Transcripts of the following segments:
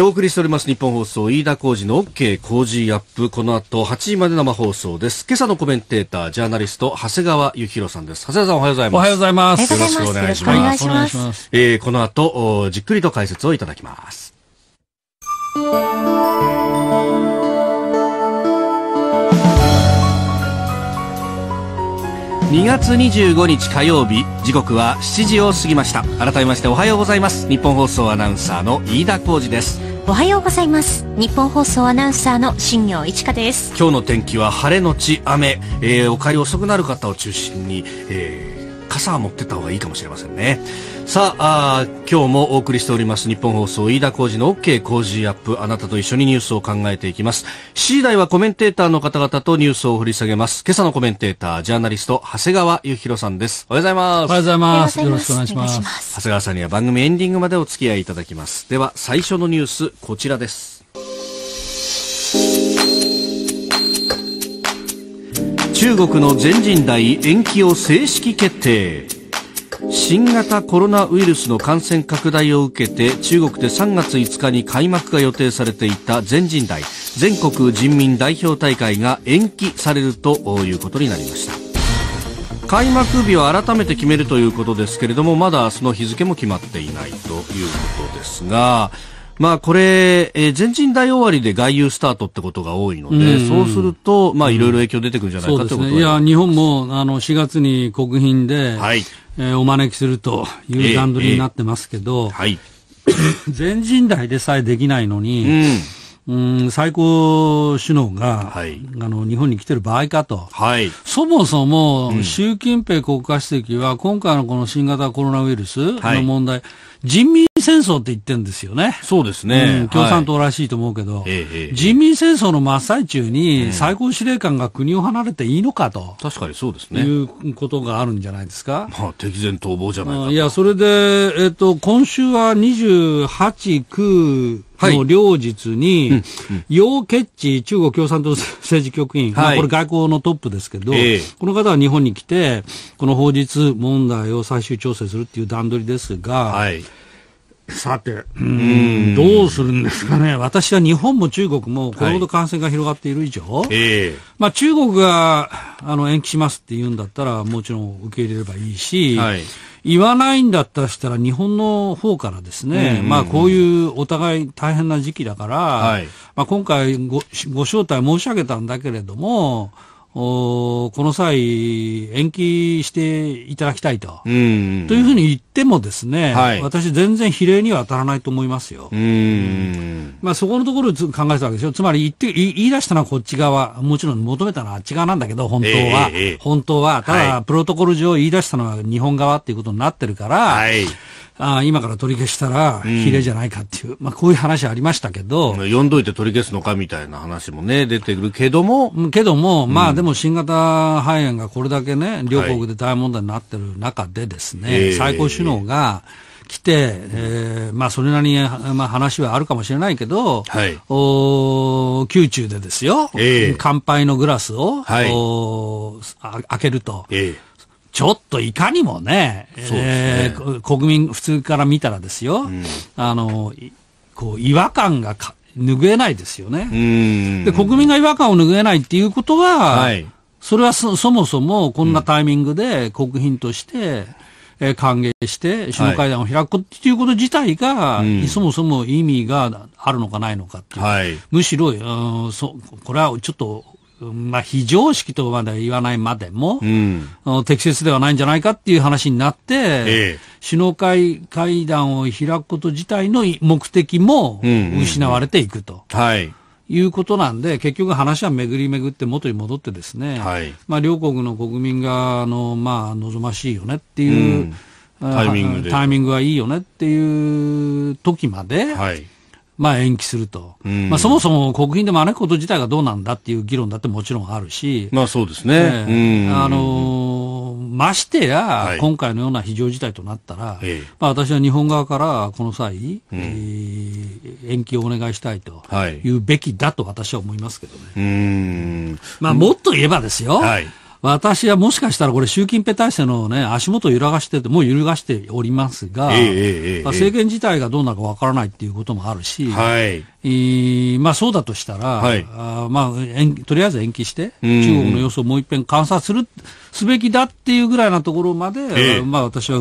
お送りしております日本放送、飯田浩二の OK 工事アップ。この後、8時まで生放送です。今朝のコメンテーター、ジャーナリスト、長谷川幸宏さんです。長谷川さんおはようございます。おはようございます。よろしくお願いします。ますえー、この後、じっくりと解説をいただきます。2月25日火曜日時刻は7時を過ぎました改めましておはようございます日本放送アナウンサーの飯田浩二ですおはようございます日本放送アナウンサーの新業一華です今日の天気は晴れのち雨、えー、お帰り遅くなる方を中心に、えー傘は持ってった方がいいかもしれませんね。さあ、あ今日もお送りしております日本放送飯田浩司の OK 工事アップ。あなたと一緒にニュースを考えていきます。C 時はコメンテーターの方々とニュースを掘り下げます。今朝のコメンテーター、ジャーナリスト、長谷川幸宏さんです。おはようございます。おはようございます。よろしくお願いします。ます長谷川さんには番組エンディングまでお付き合いいただきます。では、最初のニュース、こちらです。中国の全人代延期を正式決定新型コロナウイルスの感染拡大を受けて中国で3月5日に開幕が予定されていた全人代全国人民代表大会が延期されるということになりました開幕日を改めて決めるということですけれどもまだその日付も決まっていないということですがまあこれ、えー、全人代終わりで外遊スタートってことが多いので、うんうん、そうすると、まあいろいろ影響出てくるんじゃないかといこと、ね、いや、日本もあの4月に国賓で、はい、えー、お招きするという段取りになってますけど、えーえー、はい、全人代でさえできないのに、うんうん、最高首脳が、はい、あの日本に来てる場合かと、はい、そもそも、うん、習近平国家主席は今回のこの新型コロナウイルスの問題、はい人民戦争って言ってるんですよね。そうですね。うん、共産党らしいと思うけど、はい、人民戦争の真っ最中に最高司令官が国を離れていいのかと。確かにそうですね。いうことがあるんじゃないですか。まあ、敵前逃亡じゃないかと。いや、それで、えっ、と、今週は28、9、の両日に、楊潔チ中国共産党政治局員、はい、まあ、これ外交のトップですけど、えー、この方は日本に来て、この法律問題を最終調整するっていう段取りですが、はいさて、うんどうするんですかね、私は日本も中国もこれほど感染が広がっている以上、はいえー、まあ、中国があの延期しますって言うんだったら、もちろん受け入れればいいし、はい、言わないんだったらしたら、日本の方からですね、まあ、こういうお互い大変な時期だから、はい、まあ、今回ご、ご招待申し上げたんだけれども、この際、延期していただきたいと、というふうに言ってもですね、はい、私、全然比例には当たらないと思いますよ。うん、まあ、そこのところを考えたわけでしょ。つまり言って言、い出したのはこっち側、もちろん求めたのはあっち側なんだけど、本当は。えー、本当は、ただ、プロトコル上言い出したのは日本側っていうことになってるから、はいあ今から取り消したら、比例じゃないかっていう、うん、まあ、こういう話ありましたけど。読んどいて取り消すのかみたいな話もね、出てくるけども。けども、うん、まあでも新型肺炎がこれだけね、両国で大問題になってる中でですね、はい、最高首脳が、来て、えー、まあそれなりに、まあ、話はあるかもしれないけど、はい、お宮中でですよ、えー、乾杯のグラスを、はい、お開けると。えーちょっといかにもね、ねえー、国民、普通から見たらですよ、うん、あの、こう、違和感がか拭えないですよね。で、国民が違和感を拭えないっていうことは、はい、それはそもそもこんなタイミングで国賓として、うん、え歓迎して首脳会談を開くっていうこと自体が、はい、そもそも意味があるのかないのかっていう。はい、むしろ、うん、そこれはちょっとまあ、非常識とまでは言わないまでも、うん、適切ではないんじゃないかっていう話になって、ええ、首脳会会談を開くこと自体の目的も失われていくと。うんうんうん、はいいうことなんで、結局話は巡り巡って元に戻ってですね、はい、まあ両国の国民が、あの、まあ望ましいよねっていう、うん、タイミングで。タイミングはいいよねっていう時まで、はいまあ、延期すると、うん、まあ、そもそも国賓で招くこと自体がどうなんだっていう議論だってもちろんあるし、まあそうですね、あのー、ましてや、今回のような非常事態となったら、まあ、私は日本側からこの際、うん、えー、延期をお願いしたいというべきだと私は思いますけどね。うん、まあ、もっと言えばですよ、はい私はもしかしたらこれ習近平体制のね、足元を揺らがしてて、もう揺るがしておりますが、政権自体がどうなるかわからないっていうこともあるし、はい、まあそうだとしたら、はい、あまあ、とりあえず延期して、中国の様子をもう一遍観察する、すべきだっていうぐらいなところまで、まあ私は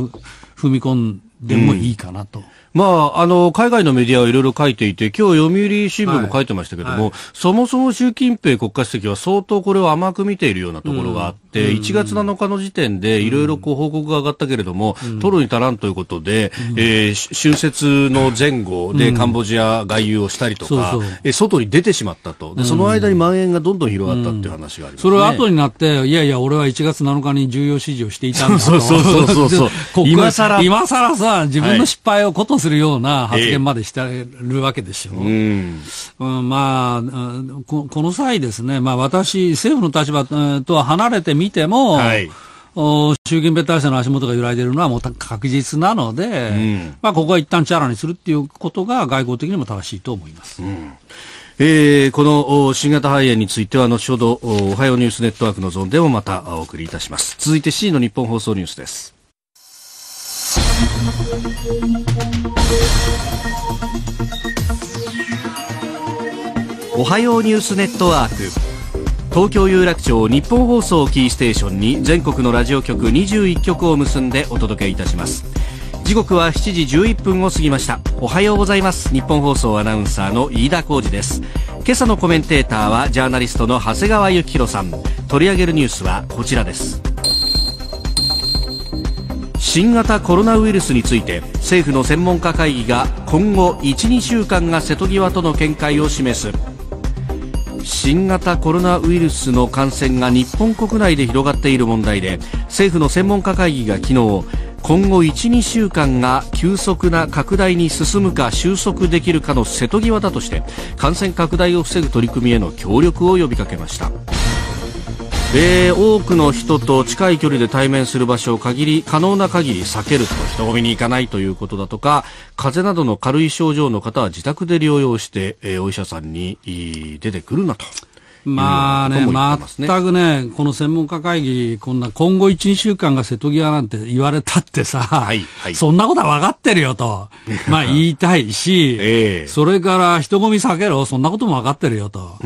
踏み込んでもいいかなと。まあ、あの、海外のメディアはいろいろ書いていて、今日読売新聞も書いてましたけども、はいはい、そもそも習近平国家主席は相当これを甘く見ているようなところがあって、うん、1月7日の時点でいろいろこう報告が上がったけれども、うん、取るに足らんということで、うん、えー、春節の前後でカンボジア外遊をしたりとか、うん、え外に出てしまったと。で、その間に蔓延がどんどん広がったっていう話があります、ね、それは後になって、いやいや、俺は1月7日に重要指示をしていたんだと。そうそうそうそう。今更。今更さ、自分の失敗をことするような発言までしてるわけですよ。えー、うん、まあこ、この際ですね、まあ私、政府の立場とは離れてみても、はいお習近平体制の足元が揺らいでいるのはもう確実なので、うん、まあ、ここは一旦チャラにするっていうことが外交的にも正しいと思います。うんえー、この新型肺炎については後ほどおはようニュースネットワークのゾーンでもまたお送りいたします続いて C の日本放送ニュースですおはようニュースネットワーク東京有楽町日本放送キーステーションに全国のラジオ局21局を結んでお届けいたします時刻は7時11分を過ぎましたおはようございます日本放送アナウンサーの飯田浩二です今朝のコメンテーターはジャーナリストの長谷川幸宏さん取り上げるニュースはこちらです新型コロナウイルスについて政府の専門家会議が今後12週間が瀬戸際との見解を示す新型コロナウイルスの感染が日本国内で広がっている問題で政府の専門家会議が昨日今後12週間が急速な拡大に進むか収束できるかの瀬戸際だとして感染拡大を防ぐ取り組みへの協力を呼びかけました。えー、多くの人と近い距離で対面する場所を限り可能な限り避けると人混みに行かないということだとか風邪などの軽い症状の方は自宅で療養して、えー、お医者さんに出てくるなと。まあね、ね全くね、この専門家会議、こんな今後1、2週間が瀬戸際なんて言われたってさ、はいはい、そんなことは分かってるよと、まあ言いたいし、えー、それから人混み避けろ、そんなことも分かってるよと。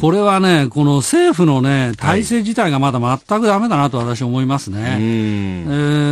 これはね、この政府のね、体制自体がまだ全くダメだなと私思いますね。はい、え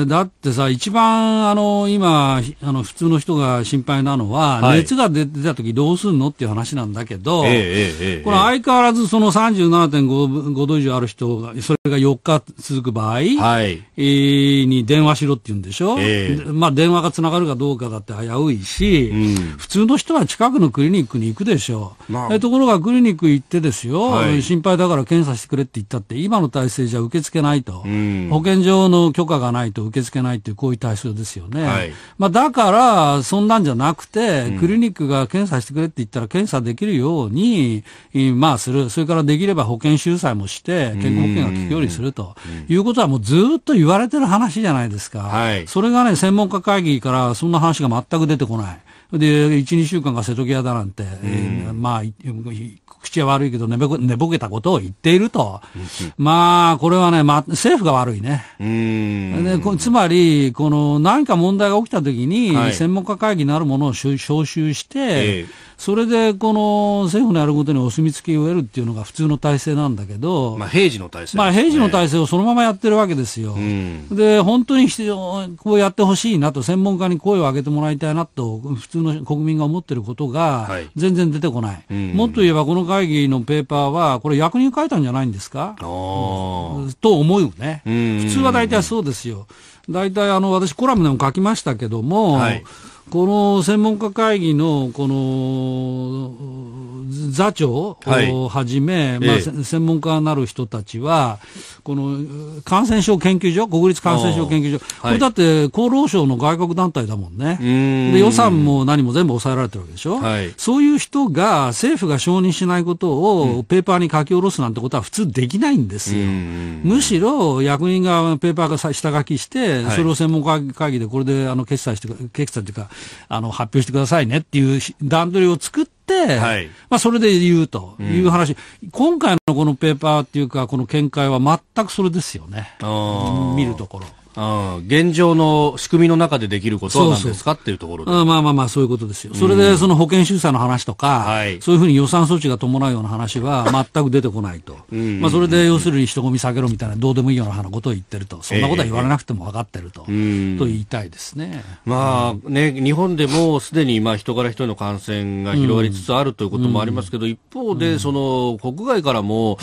ー、だってさ、一番あの、今、あの、普通の人が心配なのは、はい、熱が出てた時どうすんのっていう話なんだけど、えーえー、これ相変わらずその37.5度以上ある人が、それが4日続く場合、はい、えに電話しろって言うんでしょ、えー、まあ、電話がつながるかどうかだって危ういし、うん、普通の人は近くのクリニックに行くでしょう、まあ、ところがクリニック行ってですよ、はい、心配だから検査してくれって言ったって、今の体制じゃ受け付けないと、うん、保健所の許可がないと受け付けないっていう、こういう対象ですよね、はい、まあ、だから、そんなんじゃなくて、クリニックが検査してくれって言ったら、検査できるように、まあ、する、それからからできれば保険収載もして、健康保険が効くようにするということはもうずっと言われてる話じゃないですか。はい、それがね、専門家会議からそんな話が全く出てこない。で、1、2週間が瀬戸際だなんて、まあ、口は悪いけど寝ぼ寝ぼけたことを言っていると。まあ、これはね、まあ、政府が悪いね。でつまり、この何か問題が起きたときに、はい、専門家会議なるものを招集して、えーそれでこの政府のやることにお墨付きを得るっていうのが普通の体制なんだけど、まあ、平時の体制、ね、まあ、平時の体制をそのままやってるわけですよ、うん、で本当に必要こうやってほしいなと、専門家に声を上げてもらいたいなと、普通の国民が思ってることが、全然出てこない、はいうん、もっと言えばこの会議のペーパーは、これ、役人書いたんじゃないんですか、と思うね。普通は大体そうですよ。大体あの、私コラムでも書きましたけども、はい、この専門家会議の、この、座長をはじめ、はい、まあ、ええ、専門家なる人たちは、この感染症研究所、国立感染症研究所、これだって厚労省の外国団体だもんね、はい、で予算も何も全部抑えられてるわけでしょ、はい、そういう人が政府が承認しないことをペーパーに書き下ろすなんてことは普通できないんですよ、むしろ役人がペーパーが下書きして、それを専門家会議でこれであの決済して、決済というか、あの発表してくださいねっていう段取りを作って、、はい、まあ、それで言うという話、うん、今回のこのペーパーっていうか、この見解は全くそれですよね。見るところ。現状の仕組みの中でできることは何ですかっていうところで。あまあまあまあ、そういうことですよ。それで、その保険審査の話とか、はい、そういうふうに予算措置が伴うような話は全く出てこないと。まあ、それで、要するに人混み下げろみたいな、どうでもいいようなことを言ってると。そんなことは言われなくても分かってると。えー、と言いたいですね。まあ、ね、日本でもすでに、まあ、人から人への感染が広がりつつあるということもありますけど、一方で、その、国外からも、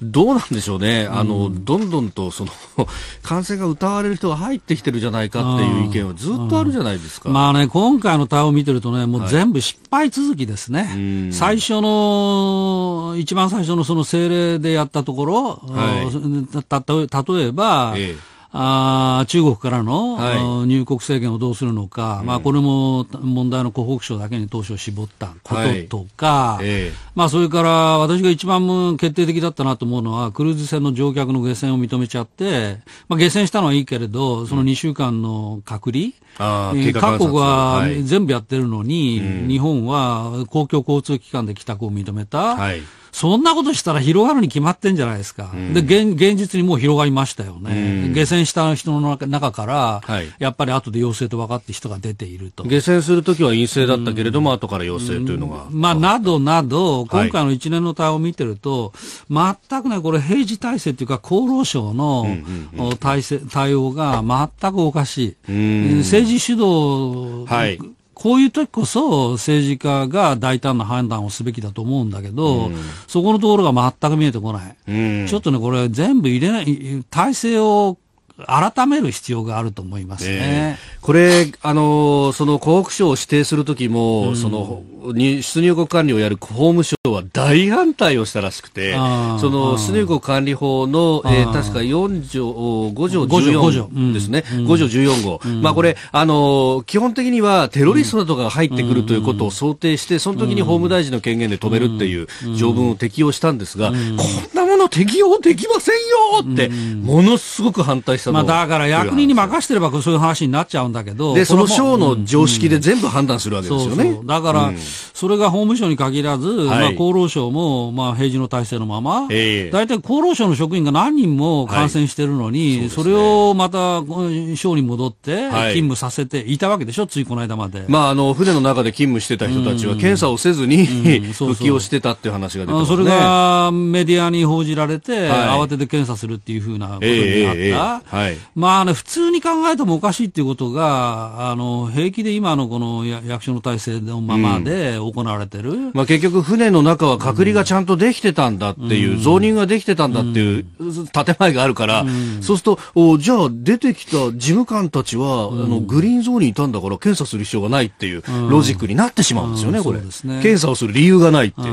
どうなんでしょうね。あの、どんどんと、その、感染が疑われる人が入ってきてるじゃないかっていう意見はずっとあるじゃないですか。うんうん、まあね、今回の対応を見てるとね、もう全部失敗続きですね。はい、最初の、一番最初のその政令でやったところ、はい、たた例えば、ええあ中国からの、はい、入国制限をどうするのか、うん、まあ、これも問題の湖北省だけに当初絞ったこととか、はい、まあ、それから私が一番決定的だったなと思うのは、クルーズ船の乗客の下船を認めちゃって、まあ、下船したのはいいけれど、その2週間の隔離、うん、各国は全部やってるのに、はい、日本は公共交通機関で帰宅を認めた。はいそんなことしたら広がるに決まってんじゃないですか。うん、で現、現実にもう広がりましたよね。うん、下船した人の中から、はい、やっぱり後で陽性と分かって人が出ていると。下船するときは陰性だったけれども、うん、後から陽性というのが。まあ、などなど、今回の一年の対応を見てると、はい、全くね、これ平時体制というか厚労省の対応が全くおかしい。政治主導、はいこういう時こそ政治家が大胆な判断をすべきだと思うんだけど、うん、そこのところが全く見えてこない。うん、ちょっとね、これ全部入れない、体制を改める必要があると思いますね、えー、これ、あのその湖北省を指定するときも、うん、その出入国管理をやる法務省は大反対をしたらしくて、その出入国管理法の、えー、確か4条、5条14ですね、5条14号、うん、まあこれ、あの基本的にはテロリストなどが入ってくるということを想定して、その時に法務大臣の権限で止めるっていう条文を適用したんですが、こんなもの適用できませんよって、ものすごく反対したまあだから役人に任せてればそういう話になっちゃうんだけど。で、その省の常識で全部判断するわけですよね。そうそうだから、それが法務省に限らず、まあ厚労省も、まあ平時の体制のまま、大体厚労省の職員が何人も感染してるのに、それをまた省に戻って勤務させていたわけでしょ、ついこの間まで。まああの、船の中で勤務してた人たちは検査をせずに、復帰をしてたっていう話が出てますね。それがメディアに報じじられて、はい、慌てて検査するっていうふうなことになった、えーえーはい、まあね、普通に考えてもおかしいっていうことが、あの平気で今のこの役所の体制のままで行われてる、うん、まあ、結局、船の中は隔離がちゃんとできてたんだっていう、うん、増人ができてたんだっていう建前があるから、うん、そうするとお、じゃあ出てきた事務官たちは、あのグリーンゾーンにいたんだから、検査する必要がないっていうロジックになってしまうんですよね、これ、ね、検査をする理由がないっていう。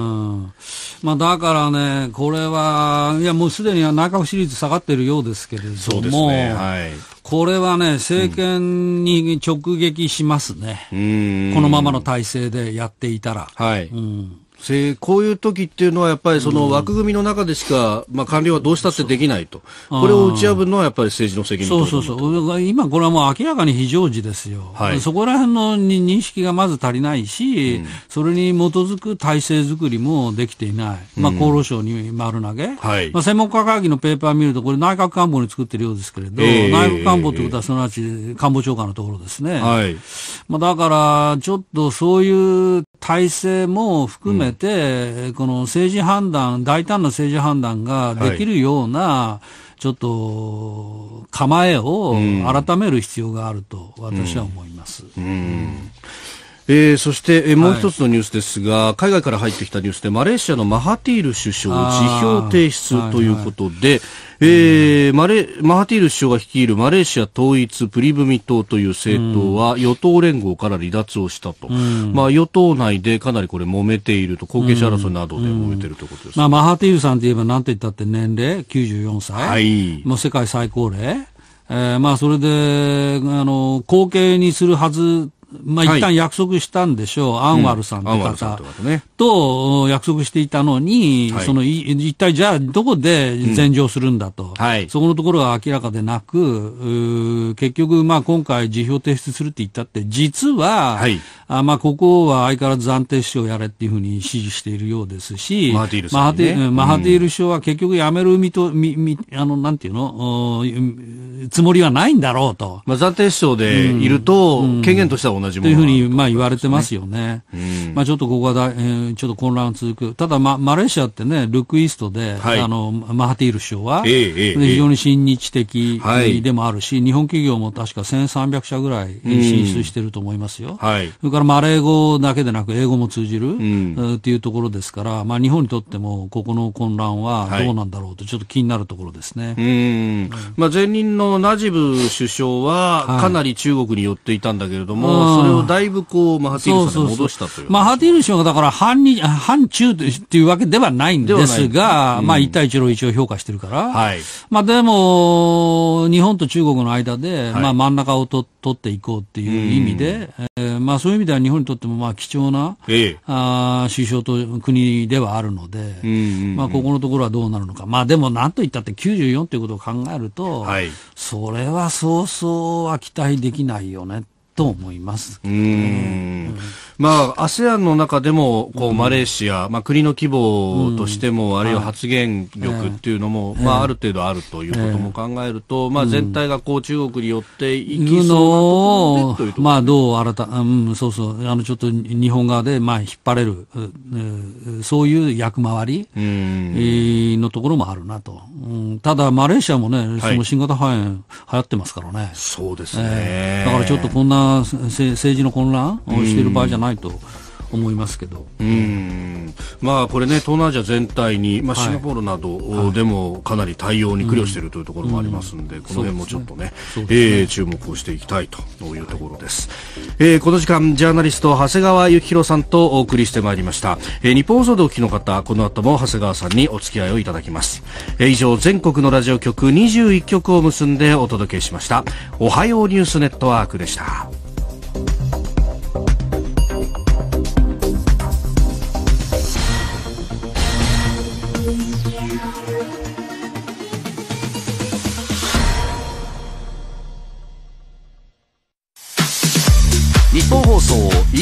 まあ、だからね、これはあいやもうすでに内閣支持率下がっているようですけれども、ねはい、これはね、政権に直撃しますね、うん、このままの体制でやっていたら。はい、うんせこういう時っていうのはやっぱりその枠組みの中でしか、まあ、官僚はどうしたってできないと、これを打ち破るのはやっぱり政治の責任そうそうそう、今、これはもう明らかに非常時ですよ、はい、そこら辺の認識がまず足りないし、うん、それに基づく体制づくりもできていない、まあ、厚労省に丸投げ、うんはい、まあ、専門家会議のペーパー見ると、これ、内閣官房に作ってるようですけれど、えー、内閣官房ということは、すなわち官房長官のところですね。はいまあ、だから、ちょっとそういう体制も含めて、うん、この政治判断、大胆な政治判断ができるような、はい、ちょっと構えを改める必要があると私は思います。うん、うんえー、そして、えー、もう一つのニュースですが、はい、海外から入ってきたニュースでマレーシアのマハティール首相辞表提出ということで、はいはいえー、マレマハティール首相が率いるマレーシア統一プリブミ党という政党は与党連合から離脱をしたと、うん、まあ、与党内でかなりこれ揉めていると後継者争いなどで揉めているということです、ねうんうん、まあ、マハティールさんといえばなんて言ったって年齢94歳、はい、もう世界最高齢、えー、まあそれであの後継にするはずまあ、一旦約束したんでしょう、はい、アンワルさんという方、うんね、と約束していたのに、はい、その一体じゃあどこで禅譲するんだと。はい、そこのところは明らかでなく、結局、まあ、今回辞表提出するって言ったって、実は、はい、あまあ、ここは相変わらず暫定首相やれっていうふうに指示しているようですし、マハティールね、マハティール首相は結局辞めるみと、み、み、あの、なんていうの、つもりはないんだろうと。まあ、暫定首相でいると、権限としては同じもの、というふうに、まあ、言われてますよね。うん、まあ、ちょっとここはだ、えー、ちょっと混乱続く。ただ、ま、マレーシアってね、ルックイーストで、はい、あの、マハティール首相は、えええ非常に親日的でもあるし、はい、日本企業も確か1300社ぐらい進出してると思いますよ。うん、はい、それからマレー語だけでなく英語も通じる、うん、っていうところですから、まあ、日本にとってもここの混乱はどうなんだろうとちょっと気になるところですね。うん、まあ、前任のナジブ首相はかなり中国に寄っていたんだけれども、それをだいぶこうマハティールさんに戻したというマハティール首相がだから反日反中というわけではないんですが、うん、まあ、一帯一路一応評価してるから、はい、まあでも、日本と中国の間で、はい、まあ真ん中をと取っていこうっていう意味で、えー、まあそういう意味では日本にとってもまあ貴重な、ええ、あ首相と国ではあるので、うんまあここのところはどうなるのか。まあでもなんと言ったって94ということを考えると、はい、それはそうそうは期待できないよね。と思います。うん、まあ、ASEAN の中でも、こう、マレーシア、まあ、国の規模としても、あるいは発言力っていうのも、まあ、ある程度あるということも考えると、まあ、全体がこう、中国によっていきそうなまあ、どう新た、うん、そうそう、あの、ちょっと日本側で、まあ、引っ張れる、そういう役回りのところもあるなと。ただ、マレーシアもね、その新型肺炎流行ってますからね。そうですね。だからちょっとこんな政治の混乱をしている場合じゃないと。思いますけど。うんまあ、これね、東南アジア全体に、まあ、シンガポールなどでもかなり対応に苦慮しているというところもありますので、この辺もちょっとね、ねえー、注目をしていきたいというところです。えー、この時間、ジャーナリスト、長谷川幸宏さんとお送りしてまいりました。えー、日本放送でお聞きの方、この後も長谷川さんにお付き合いをいただきます。えー、以上、全国のラジオ局21局を結んでお届けしました。おはようニュースネットワークでした。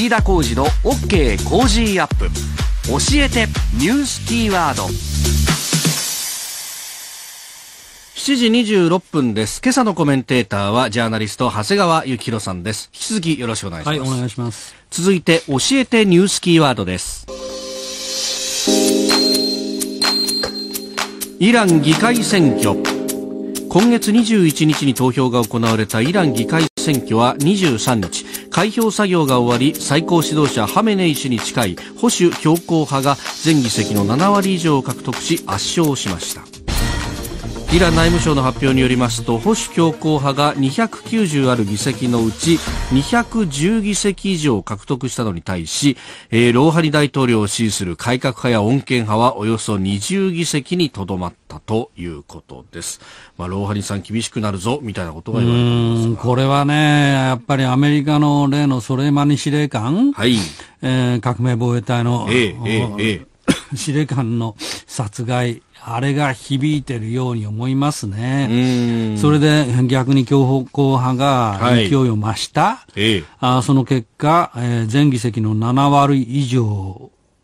飯田浩二の OK コージーアップ教えてニュースキーワード7時26分です。今朝のコメンテーターはジャーナリスト長谷川幸宏さんです。引き続きよろしくお願いします。はい、お願いします。続いて教えてニュースキーワードです。イラン議会選挙今月21日に投票が行われたイラン議会選挙は23日開票作業が終わり最高指導者ハメネイ氏に近い保守強硬派が全議席の7割以上を獲得し圧勝しましたイラン内務省の発表によりますと保守強硬派が290ある議席のうち210議席以上獲得したのに対し、えー、ローハニ大統領を支持する改革派や穏健派はおよそ20議席にとどまったということです。まあ、ローハニさん厳しくなるぞみたいなことが言われていますこれはね、やっぱりアメリカの例のソレイマニ司令官、はいえー、革命防衛隊の、えーえーえー、司令官の殺害、あれが響いてるように思いますね。それで逆に強硬派が勢いを増した。はい、あその結果、えー、前議席の7割以上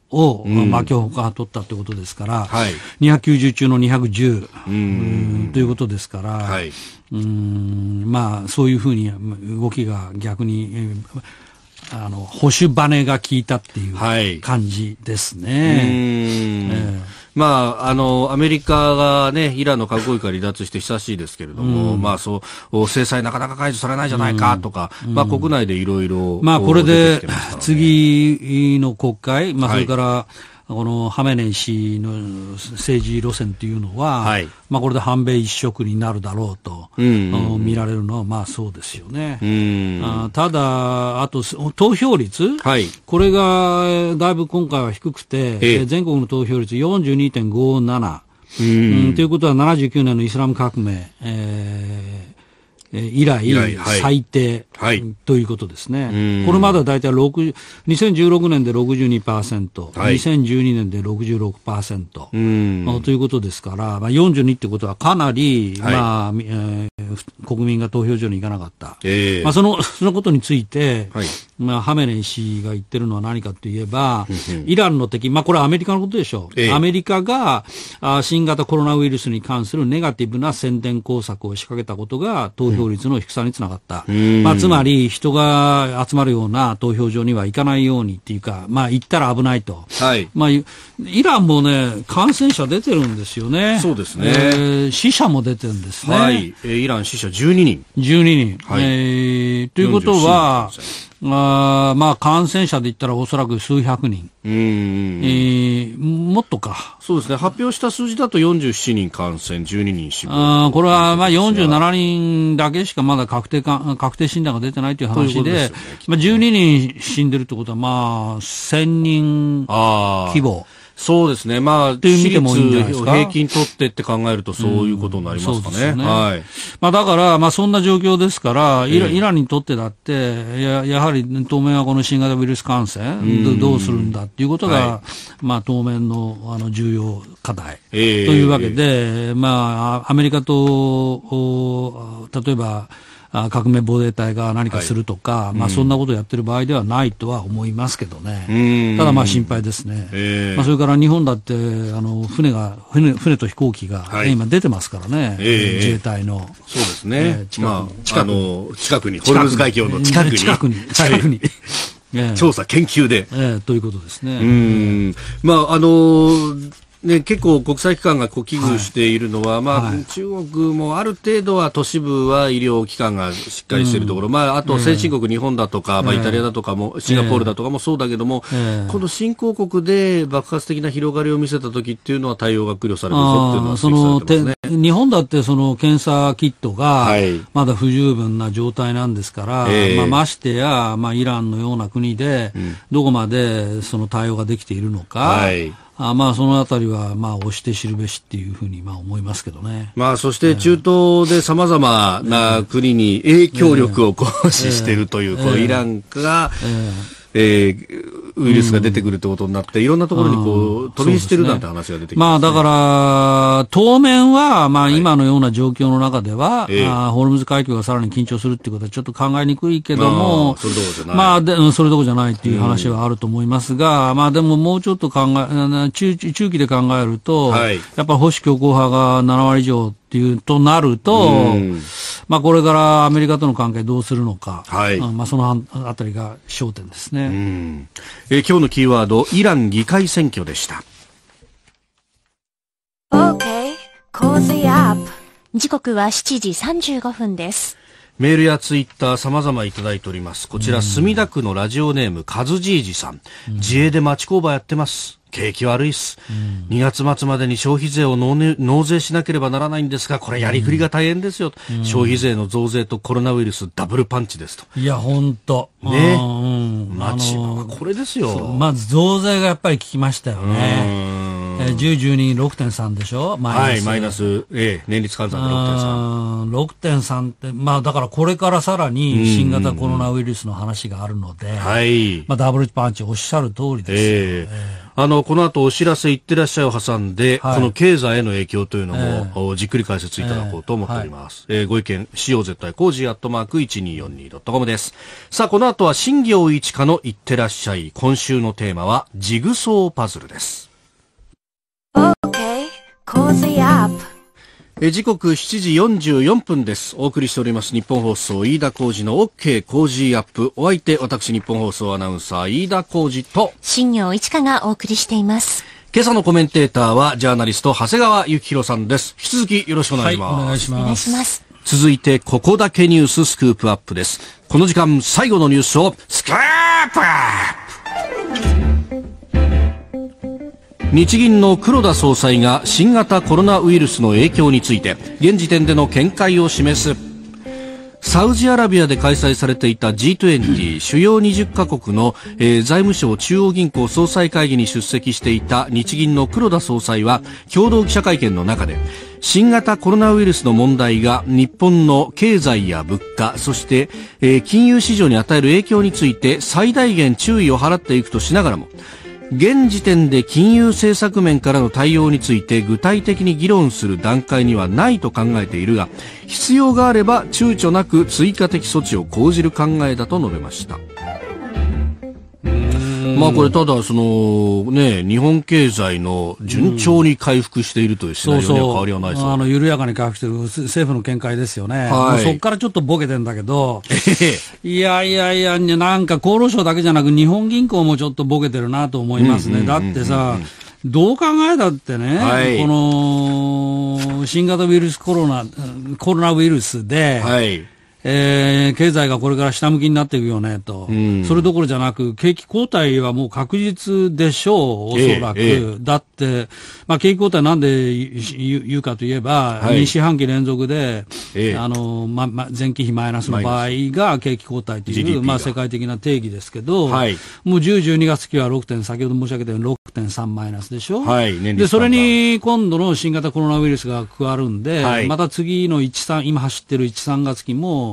を、まあ、強和派取ったということですから、はい、290中の210ということですから、はい、うんまあ、そういうふうに動きが逆に、あの保守バネが効いたっていう感じですね。はい、えーまあ、あの、アメリカがね、イランの核合意から離脱して久しいですけれども、うん、まあ、そう、制裁なかなか解除されないじゃないかとか、うん、まあ、国内でいろいろ。まあ、これで、次の国会、まあ、それから、はいこのハメネイ氏の政治路線というのは、はい、まあ、これで反米一色になるだろうと、うんうん、見られるのはまあそうですよね。あただ、あと投票率、はい、これがだいぶ今回は低くて、えー、全国の投票率42.57。うん、ということは79年のイスラム革命、えー以来、最低、はい、ということですね。これまだ大体6 2016年で62%、はい、2012年で66%、うん、ということですから、まあ、42ってことはかなり、はい、まあ、えー、国民が投票所に行かなかった。えー、まあ、その、そのことについて、はい、まあ、ハメネイ氏が言ってるのは何かといえば、イランの敵、まあ、これはアメリカのことでしょう。えー、アメリカがあ新型コロナウイルスに関するネガティブな宣伝工作を仕掛けたことが投票票率の低さにつながった、まあ、つまり人が集まるような投票所には行かないようにっていうか、まあ、行ったら危ないと、はいまあ、イランも、ね、感染者出てるんですよね、そうですね、えー、死者も出てるんですね、はい、イラン死者12人。12人、はいえー、ということは、あまあ、感染者で言ったらおそらく数百人。うんえー、もっとか。そうですね。発表した数字だと47人感染、12人死亡。あこれは、まあ、47人だけしかまだ確定か、確定診断が出てないという話で、でね、まあ、12人死んでるってことは、まあ、1000人規模。あそうですね。まあ、って味でもいいんじゃないですか。平均取ってって考えるとそういうことになりますかね。うん、ねはい。まあだから、まあそんな状況ですから、イラ,、イランにとってだって、ややはり当面はこの新型ウイルス感染、うどうするんだっていうことが、はい、まあ当面のあの重要課題、というわけで、まあアメリカと、例えば、あ革命防衛隊が何かするとか、はい、まあ、そんなことをやってる場合ではないとは思いますけどね、ただまあ心配ですね、えー、まあ、それから日本だってあの船が船、船と飛行機が、はい、今出てますからね、えー、自衛隊の。そうですね、えー、近く、まあ、の近くに、ホルムズ海峡の近くに。近くに近くにえー、調査研究で、えー、ということですね。まああのーね、結構国際機関がこう危惧しているのは、はい、まあ、はい、中国もある程度は都市部は医療機関がしっかりしているところ、うん、まあ、あと先進国、えー、日本だとか、まあ、イタリアだとかも、えー、シンガポールだとかもそうだけども、えー、この新興国で爆発的な広がりを見せた時っていうのは対応が苦慮されるぞっていうのは、その日本だってその検査キットがまだ不十分な状態なんですから、はい、まあ、ましてや、まあ、イランのような国で、どこまでその対応ができているのか。はいあまあそのあたりはまあ押して知るべしっていうふうにまあ思いますけどね。まあそして中東でさまざまな国に影響力を行使しているという、このイランが、えー、えーえーウイルスが出てくるってことになって、いろんなところにこう、飛びしてるなんて話が出てきま、す、ねまあだから、当面は、まあ今のような状況の中では、はい、あホルムズ海峡がさらに緊張するってことはちょっと考えにくいけども、あまあで、それどころじゃないっていう話はあると思いますが、うん、まあでももうちょっと考え、中中期で考えると、はい、やっぱ保守強硬派が7割以上、ていうとなると、まあ、これからアメリカとの関係どうするのか、はい、まあ、そのあたりが焦点ですね、うん、え今日のキーワードイラン議会選挙でした。OK、コージアップ時刻は7時35分です。メールやツイッター様々いただいております。こちら、墨田区のラジオネーム、カズジージさん。自営で町工場やってます。景気悪いっす、2月末までに消費税を納,、税しなければならないんですが、これやりくりが大変ですよ、消費税の増税とコロナウイルスダブルパンチですと。いや、ほんと。ね。町、これですよ。まず増税がやっぱり効きましたよね。えー、10、12、6.3でしょマイナス。はい、マイナス、ええ、年率換算で6.3。6.3って、まあだからこれからさらに新型コロナウイルスの話があるので、はい。まあダブルパンチおっしゃる通りですええあの、この後お知らせいってらっしゃいを挟んで、はい、この経済への影響というのも、じっくり解説いただこうと思っております。えー、はいえー、ご意見、使用絶対工事アットマーク 1242.com です。さあ、この後は新業一課のいってらっしゃい。今週のテーマは、ジグソーパズルです。Cozy Up え時刻7時44分です。お送りしております日本放送飯田浩二の OK 工事アップ。お相手私日本放送アナウンサー飯田浩二と新業一華がお送りしています。今朝のコメンテーターはジャーナリスト長谷川幸宏さんです。引き続きよろしくお願いします。はい、お願いします。お願いします続いてここだけニューススクープアップです。この時間最後のニュースをスクープアップ日銀の黒田総裁が新型コロナウイルスの影響について現時点での見解を示すサウジアラビアで開催されていた G20 主要20カ国の、えー、財務省中央銀行総裁会議に出席していた日銀の黒田総裁は共同記者会見の中で新型コロナウイルスの問題が日本の経済や物価、そして、えー、金融市場に与える影響について最大限注意を払っていくとしながらも、現時点で金融政策面からの対応について具体的に議論する段階にはないと考えているが必要があれば躊躇なく追加的措置を講じる考えだと述べました。まあこれただそのね日本経済の順調に回復しているというシナリオには変わりはないです、あの緩やかに回復している政府の見解ですよね。はい、そこからちょっとボケてんだけど、いやいやいやなんか厚労省だけじゃなく日本銀行もちょっとボケてるなと思いますね。だってさ。どう考えたってね、はい、この新型ウイルスコロナ、コロナウイルスで、はいえー、経済がこれから下向きになっていくよねと、うん、それどころじゃなく、景気後退はもう確実でしょう、おそらく。えー、だって、まあ、景気後退なんで言うかといえば、はい、2四半期連続で、えー、あのまま、前期比マイナスの場合が景気後退という、まあ、世界的な定義ですけど、はい、もう10、12月期は6点、先ほど申し上げたように6.3マイナスでしょ。はい、でそれに今度の新型コロナウイルスが加わるんで、はい、また次の1、3、今走ってる1、3月期も、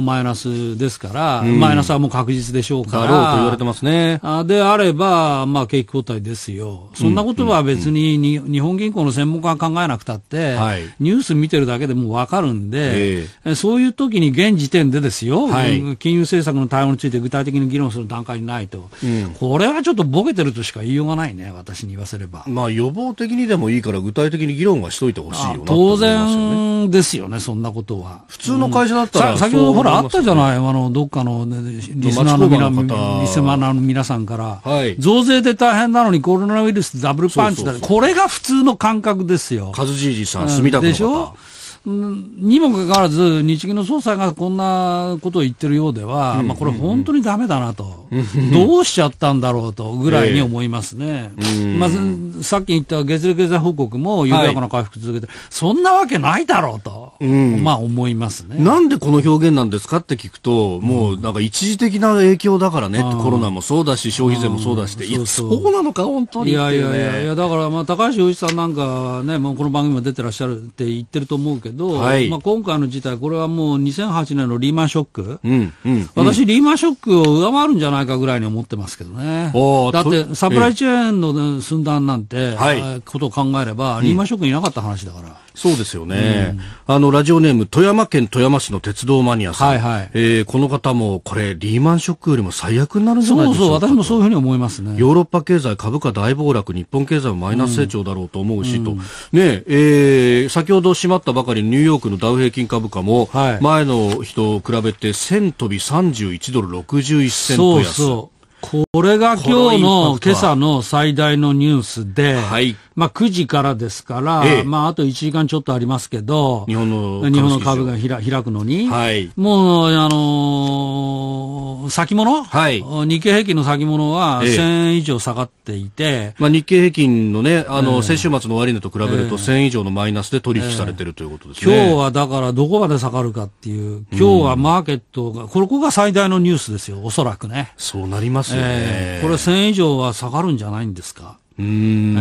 マイナスですから、うん、マイナスはもう確実でしょうから。だろうと言われてますね。あであれば、まあ、景気後退ですよ。そんなことは別にに、うん、日本銀行の専門家は考えなくたって、はい、ニュース見てるだけでもうわかるんで、えー、そういう時に現時点でですよ、はい、金融政策の対応について具体的に議論する段階にないと、うん、これはちょっとボケてるとしか言いようがないね、私に言わせれば。まあ、予防的にでもいいから、具体的に議論はしといてほしいよな、ね、当然ですよね、そんなことは。普通の会社だったら、うん、先ほどほら、あったじゃない、あの、どっかの、ね、リスナーの皆リスナーの皆さんから、はい、増税で大変なのにコロナウイルスダブルパンチだこれが普通の感覚ですよ。カズジージさん、住みたくでしょにもかかわらず、日銀の総裁がこんなことを言ってるようでは、まあ、これ、本当にだめだなと、どうしちゃったんだろうとぐらいに思いますね、まあ、さっき言った月例経済報告も緩やかな回復続けて、はい、そんなわけないだろうと、まあ、思いますねなんでこの表現なんですかって聞くと、もうなんか一時的な影響だからね、コロナもそうだし、消費税もそうだしそうそうなのか、本当にいやいやいや、だから、まあ、高橋洋一さんなんかね、もうこの番組も出てらっしゃるって言ってると思うけど、ど、はい、まあ、今回の事態、これはもう2008年のリーマンショック、うんうん、私、リーマンショックを上回るんじゃないかぐらいに思ってますけどね、だってサプライチェーンの寸断なんて、はい、ことを考えれば、リーマンショックになかった話だから。そうですよね、うん、あのラジオネーム富山県富山市の鉄道マニアさん、はいはいえー、この方もこれリーマンショックよりも最悪になるんじゃないでしそうそう私もそういうふうに思いますねヨーロッパ経済株価大暴落日本経済もマイナス成長だろうと思うし、うん、と、ねえー、先ほど閉まったばかりニューヨークのダウ平均株価も、はい、前の人を比べて1000飛び31ドル61セント安そうそうこれが今日の、今朝の最大のニュースで、はい、まあ9時からですから、ええ、まああと1時間ちょっとありますけど、日本の日本の株がひら開くのに、はい、もう、あのー、先物、はい、日経平均の先物は1000円以上下がっていて、え、まあ日経平均のね、あの、先週末の終値と比べると1000円以上のマイナスで取引されてるということですね。今日はだからどこまで下がるかっていう、今日はマーケットが、ここが最大のニュースですよ、おそらくね。そうなりますですよね、これ、1000以上は下がるんじゃないんですか。うん、え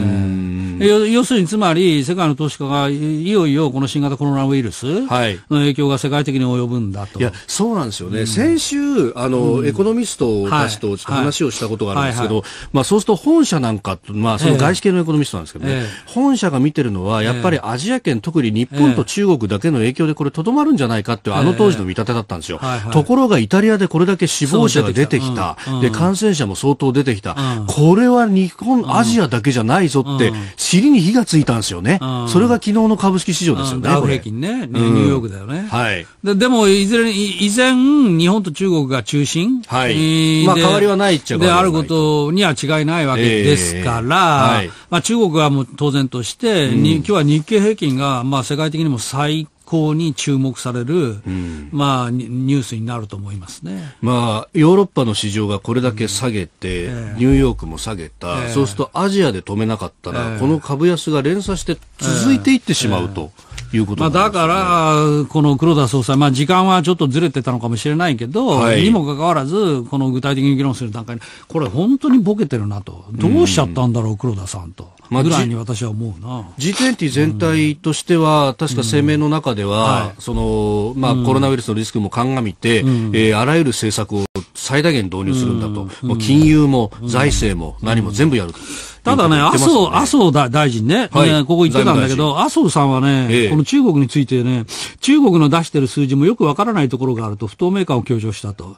ー要するにつまり世界の投資家がいよいよこの新型コロナウイルスの影響が世界的に及ぶんだと。いや、そうなんですよね。うん、先週、あの、うん、エコノミストたちとちょっと話をしたことがあるんですけど、まあそうすると本社なんか、まあその外資系のエコノミストなんですけどね、えー、本社が見てるのはやっぱりアジア圏、特に日本と中国だけの影響でこれとどまるんじゃないかっていうあの当時の見立てだったんですよ。はいはい、ところがイタリアでこれだけ死亡者が出てきた、うん、で、感染者も相当出てきた、これは日本、アジアだけじゃないぞって、尻に火がついたんですよね。それが昨日の株式市場ですよね。ダウ平均ね。ニューヨークだよね。はい。ででも、いずれに、以前、日本と中国が中心。はい。まあ、変わりはないっちゃであることには違いないわけですから、まあ、中国はもう当然として、今日は日経平均が、まあ、世界的にも最考に注目される、うん、まあ、ニュースになると思いますね、まあ、ヨーロッパの市場がこれだけ下げて、うんえー、ニューヨークも下げた、えー、そうするとアジアで止めなかったら、えー、この株安が連鎖して続いていってしまうと。えーいうこと、ね、まあ、だから、この黒田総裁、まあ、時間はちょっとずれてたのかもしれないけど、はい、にもかかわらず、この具体的に議論する段階で、これ、本当にボケてるなと、どうしちゃったんだろう、黒田さんと、まあ、ぐらいに私は思うな、G20 全体としては、うん、確か声明の中では、うん、そのまあ、うん、コロナウイルスのリスクも鑑みて、うん、えー、あらゆる政策を最大限導入するんだと、もう金融も財政も何も全部やると。ただね、麻生、麻生大臣ね、はい、ねここ言ってたんだけど、麻生さんはね、ええ、この中国についてね、中国の出してる数字もよくわからないところがあると、不透明感を強調したと。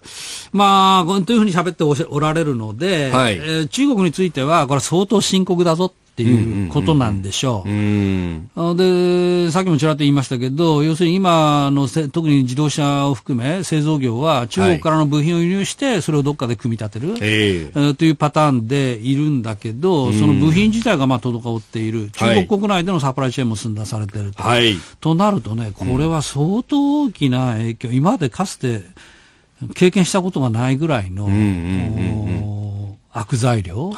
まあ、というふうに喋っておられるので、はい、えー、中国については、これは相当深刻だぞっていうことなんでしょう。で、さっきもちらっと言いましたけど、要するに今のせ、特に自動車を含め製造業は中国からの部品を輸入して、それをどっかで組み立てる、はい、えというパターンでいるんだけど、その部品自体がまあ滞っている。中国国内でのサプライチェーンも寸断されてると。はい、となるとね、これは相当大きな影響、今までかつて経験したことがないぐらいの、うんうんうんうん悪材料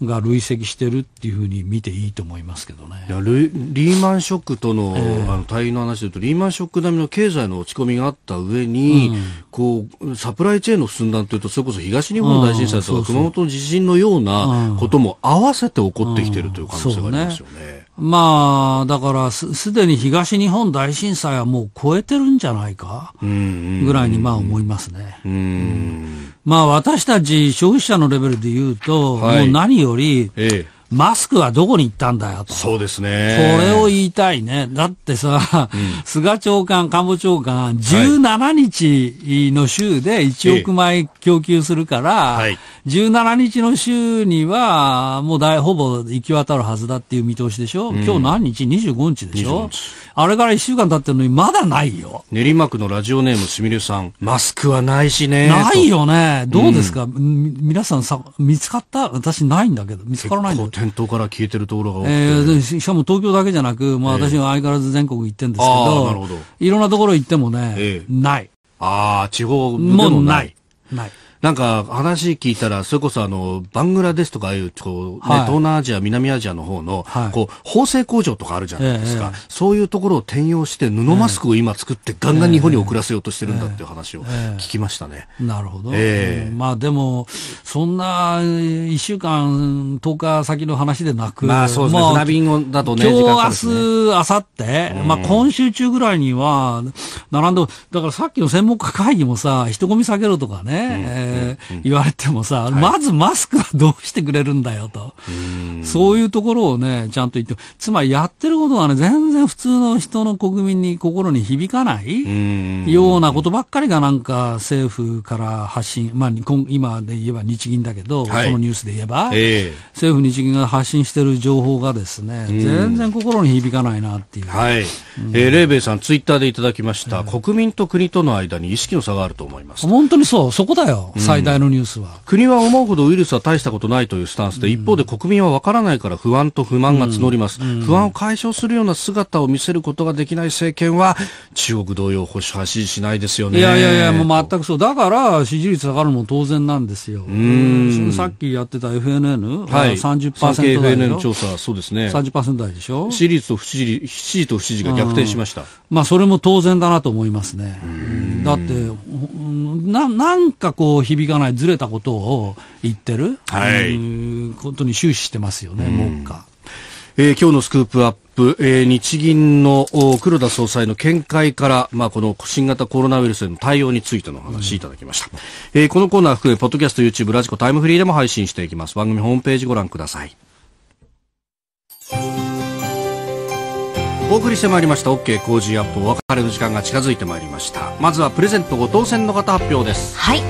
が累積してるっていうふうに見ていいと思いますけどね。いやリーマンショックとの,、えー、あの対応の話でいうと、リーマンショック並みの経済の落ち込みがあった上に、うん、こう、サプライチェーンの寸断というと、それこそ東日本大震災とか、熊本の地震のようなことも合わせて起こってきてるという可能性がありますよね。まあ、だからす、すでに東日本大震災はもう超えてるんじゃないかぐらいにまあ思いますね。うんまあ私たち消費者のレベルで言うと、はい、もう何より、ええ、マスクはどこに行ったんだよと。そうですね。これを言いたいね。だってさ、うん、菅長官、官房長官、17日の週で1億枚供給するから、はい、17日の週には、もう大、ほぼ行き渡るはずだっていう見通しでしょ、うん、今日何日 ?25 日でしょあれから1週間経ってるのにまだないよ。練馬区のラジオネームすみれさん、マスクはないしね。ないよね。どうですか、うん、皆さんさ、見つかった私ないんだけど、見つからないんだけど。返答から消えてるところが多くて、えー、しかも東京だけじゃなく、まあ、私は相変わらず全国行ってんですけど、なるほどいろんなところ行ってもね、ない。ああ、地方でもない。もうない。ない。なんか話聞いたら、それこそあの、バングラデスとかああいう、こう、ね、はい、東南アジア、南アジアの方の、はい、こう、縫製工場とかあるじゃないですか、えそういうところを転用して布マスクを今作ってガンガン日本に送らせようとしてるんだっていう話を聞きましたね。え、なるほど。えー、まあでも、そんな1週間、10日先の話でなく、まあそうですね、船便だとね、今日、明日、明後日、まあ今週中ぐらいには、並んで、だからさっきの専門家会議もさ、人混み避けろとかね、うん言われてもさ、まずマスクはどうしてくれるんだよと、そういうところをね、ちゃんと言って、つまりやってることがね、全然普通の人の国民に心に響かないようなことばっかりがなんか政府から発信、まあ今で言えば日銀だけど、はい、のニュースで言えば、えー、政府日銀が発信している情報がですね、全然心に響かないなっていう。はい。うん、えー、レーベイさん、ツイッターでいただきました、えー、国民と国との間に意識の差があると思います。本当にそう、そこだよ。最大のニュースは、うん、国は思うほどウイルスは大したことないというスタンスで、一方で国民は分からないから不安と不満が募ります、不安を解消するような姿を見せることができない政権は、中国同様、保守派支持しないですよね。いやいやいや、もう全くそう、だから支持率下がるのも当然なんですよ、うん、さっきやってた FNN、はい、30%台 FNN 調査、そうですね、30%台でしょ、支持率と不支持支持と不支持が逆転しました、まあ、それも当然だなと思いますね。だってななんかこう響かないずれたことを言ってる、はい、いうことに終始してますよね、目下。えー、今日のスクープアップ、えー、日銀の黒田総裁の見解から、まあ、この新型コロナウイルスへの対応についてのお話いただきました、うん、えー、このコーナー含めポッドキャスト YouTube ラジコタイムフリーでも配信していきます番組ホームページご覧くださいお送りしてまいりました OK 工事アップお別れの時間が近づいてまいりましたまずはプレゼントご当選の方発表ですはい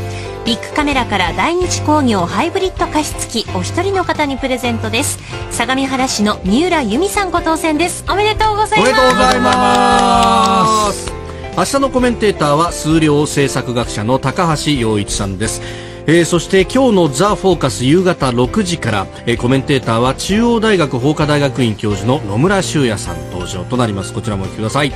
ビッグカメラから大日工業ハイブリッド加湿器お一人の方にプレゼントです相模原市の三浦由美さんご当選ですおめでとうございますおめでとうございます明日のコメンテーターは数量政策学者の高橋洋一さんですえー、そして今日のザ・フォーカス夕方6時から、えー、コメンテーターは中央大学法科大学院教授の野村修也さん登場となりますこちらもお聞きください、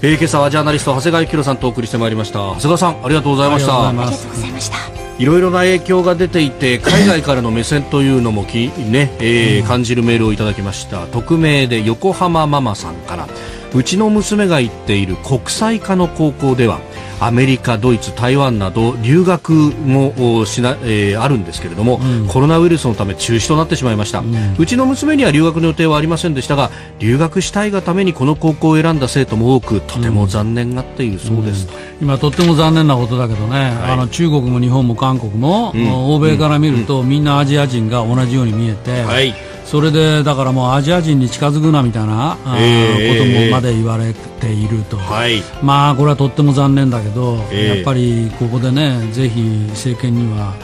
えー、今朝はジャーナリスト長谷川幸宏さんとお送りしてまいりました長谷川さんありがとうございましたありがとうございましたいろいろな影響が出ていて海外からの目線というのもき、ねえー、感じるメールをいただきました匿名で横浜ママさんからうちの娘が行っている国際科の高校ではアメリカ、ドイツ、台湾など留学もしな、えー、あるんですけれども、うん、コロナウイルスのため中止となってしまいました、うん、うちの娘には留学の予定はありませんでしたが留学したいがためにこの高校を選んだ生徒も多くとても残念がっているそうです、うん、今、とっても残念なことだけどね、はい、あの中国も日本も韓国も、欧米から見ると、みんなアジア人が同じように見えて。はいそれでだからもうアジア人に近づくなみたいな、えー、こともまで言われていると、はい、まあこれはとっても残念だけど、えー、やっぱりここでねぜひ政権には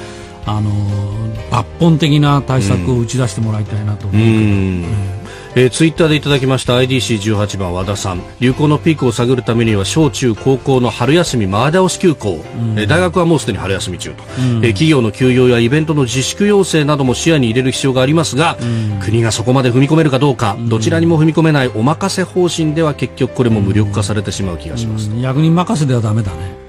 あの抜本的な対策を打ち出してもらいたいなと思ううんうんえー、ツイッターでいただきました IDC18 番和田さん流行のピークを探るためには小中高校の春休み前倒し休校、うん、え大学はもうすでに春休み中と、うん、えー、企業の休養やイベントの自粛要請なども視野に入れる必要がありますが、うん、国がそこまで踏み込めるかどうか、どちらにも踏み込めないお任せ方針では結局これも無力化されてしまう気がします、逆に任せではだめだね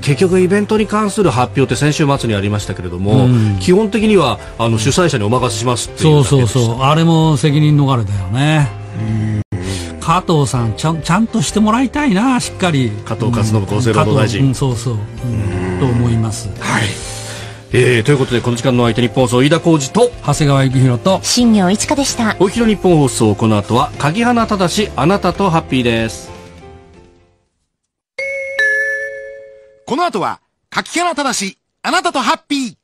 結局、イベントに関する発表って先週末にありましたけれども、うん、基本的にはあの主催者にお任せしますっていうそうそうそうあれも責任逃れだよね。加藤さんちゃん、ちゃんとしてもらいたいな、しっかり。加藤勝信厚生労働大臣。うん、そうそう、うん、と思います。はい。えー、ということでこの時間の相手日本放送飯田浩二と長谷川幸宏と新庄一花でしたお昼日本放送この後は鍵花しあなたとハッピーですこの後は、柿原正し、あなたとハッピー